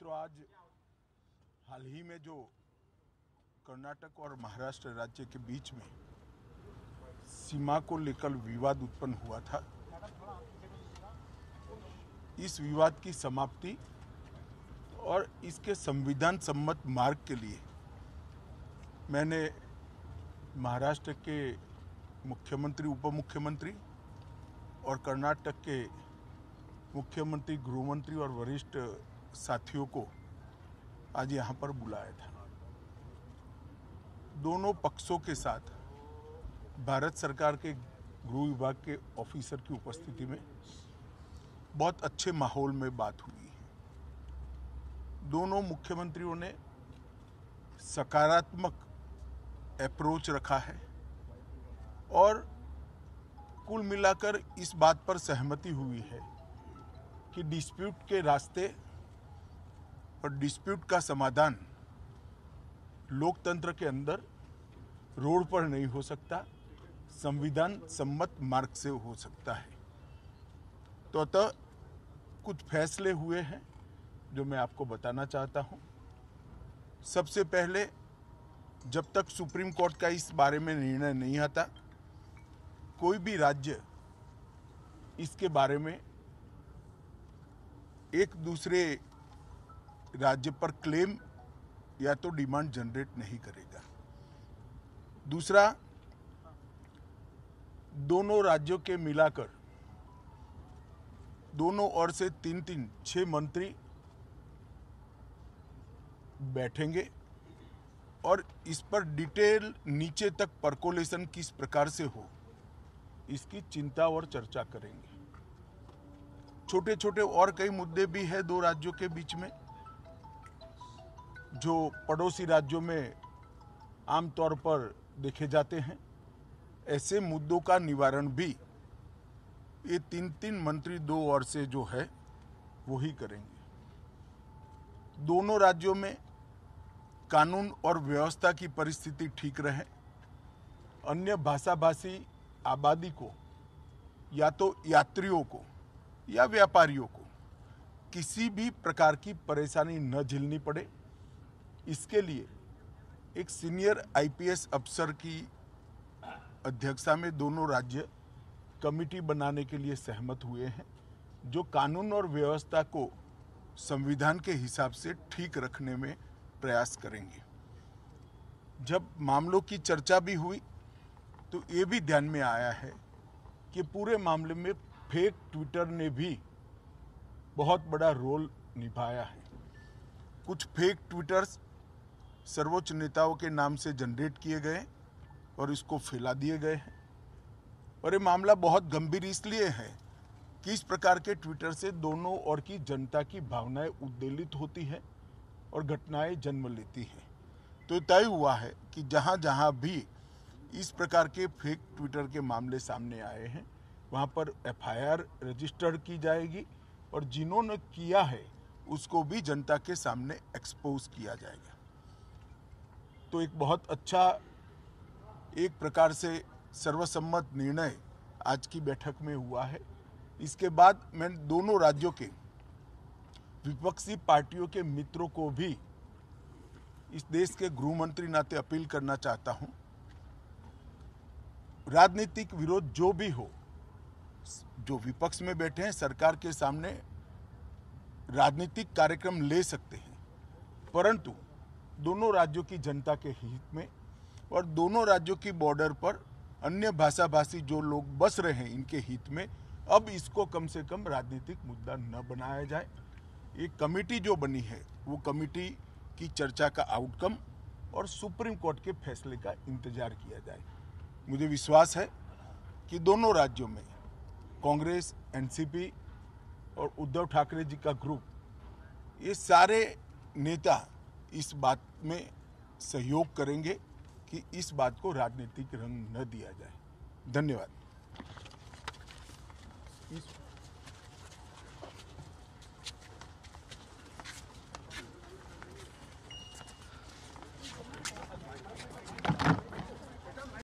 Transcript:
मित्रों आज हाल ही में जो कर्नाटक और महाराष्ट्र राज्य के बीच में सीमा को लेकर विवाद उत्पन्न हुआ था इस विवाद की समाप्ति और इसके संविधान सम्मत मार्ग के लिए मैंने महाराष्ट्र के मुख्यमंत्री उप मुख्यमंत्री और कर्नाटक के मुख्यमंत्री गृहमंत्री और वरिष्ठ साथियों को आज यहाँ पर बुलाया था दोनों पक्षों के साथ भारत सरकार के गृह विभाग के ऑफिसर की उपस्थिति में बहुत अच्छे माहौल में बात हुई है दोनों मुख्यमंत्रियों ने सकारात्मक अप्रोच रखा है और कुल मिलाकर इस बात पर सहमति हुई है कि डिस्प्यूट के रास्ते और डिस्प्यूट का समाधान लोकतंत्र के अंदर रोड पर नहीं हो सकता संविधान सम्मत मार्ग से हो सकता है तो अतः कुछ फैसले हुए हैं जो मैं आपको बताना चाहता हूँ सबसे पहले जब तक सुप्रीम कोर्ट का इस बारे में निर्णय नहीं आता कोई भी राज्य इसके बारे में एक दूसरे राज्य पर क्लेम या तो डिमांड जनरेट नहीं करेगा दूसरा दोनों राज्यों के मिलाकर दोनों ओर से तीन तीन छह मंत्री बैठेंगे और इस पर डिटेल नीचे तक परकोलेशन किस प्रकार से हो इसकी चिंता और चर्चा करेंगे छोटे छोटे और कई मुद्दे भी है दो राज्यों के बीच में जो पड़ोसी राज्यों में आमतौर पर देखे जाते हैं ऐसे मुद्दों का निवारण भी ये तीन तीन मंत्री दो और से जो है वो ही करेंगे दोनों राज्यों में कानून और व्यवस्था की परिस्थिति ठीक रहे अन्य भाषा भाषी आबादी को या तो यात्रियों को या व्यापारियों को किसी भी प्रकार की परेशानी न झेलनी पड़े इसके लिए एक सीनियर आईपीएस अफसर की अध्यक्षता में दोनों राज्य कमिटी बनाने के लिए सहमत हुए हैं जो कानून और व्यवस्था को संविधान के हिसाब से ठीक रखने में प्रयास करेंगे जब मामलों की चर्चा भी हुई तो ये भी ध्यान में आया है कि पूरे मामले में फेक ट्विटर ने भी बहुत बड़ा रोल निभाया है कुछ फेक ट्विटर्स सर्वोच्च नेताओं के नाम से जनरेट किए गए और इसको फैला दिए गए हैं और ये मामला बहुत गंभीर इसलिए है कि इस प्रकार के ट्विटर से दोनों और की जनता की भावनाएं उद्वेलित होती हैं और घटनाएं जन्म लेती हैं तो तय हुआ है कि जहाँ जहाँ भी इस प्रकार के फेक ट्विटर के मामले सामने आए हैं वहाँ पर एफ रजिस्टर्ड की जाएगी और जिन्होंने किया है उसको भी जनता के सामने एक्सपोज किया जाएगा तो एक बहुत अच्छा एक प्रकार से सर्वसम्मत निर्णय आज की बैठक में हुआ है इसके बाद मैं दोनों राज्यों के विपक्षी पार्टियों के मित्रों को भी इस देश के गृह मंत्री नाते अपील करना चाहता हूं राजनीतिक विरोध जो भी हो जो विपक्ष में बैठे हैं सरकार के सामने राजनीतिक कार्यक्रम ले सकते हैं परंतु दोनों राज्यों की जनता के हित में और दोनों राज्यों की बॉर्डर पर अन्य भाषा भाषी जो लोग बस रहे हैं इनके हित में अब इसको कम से कम राजनीतिक मुद्दा न बनाया जाए ये कमेटी जो बनी है वो कमेटी की चर्चा का आउटकम और सुप्रीम कोर्ट के फैसले का इंतजार किया जाए मुझे विश्वास है कि दोनों राज्यों में कांग्रेस एनसीपी और उद्धव ठाकरे जी का ग्रुप ये सारे नेता इस बात में सहयोग करेंगे कि इस बात को राजनीतिक रंग न दिया जाए धन्यवाद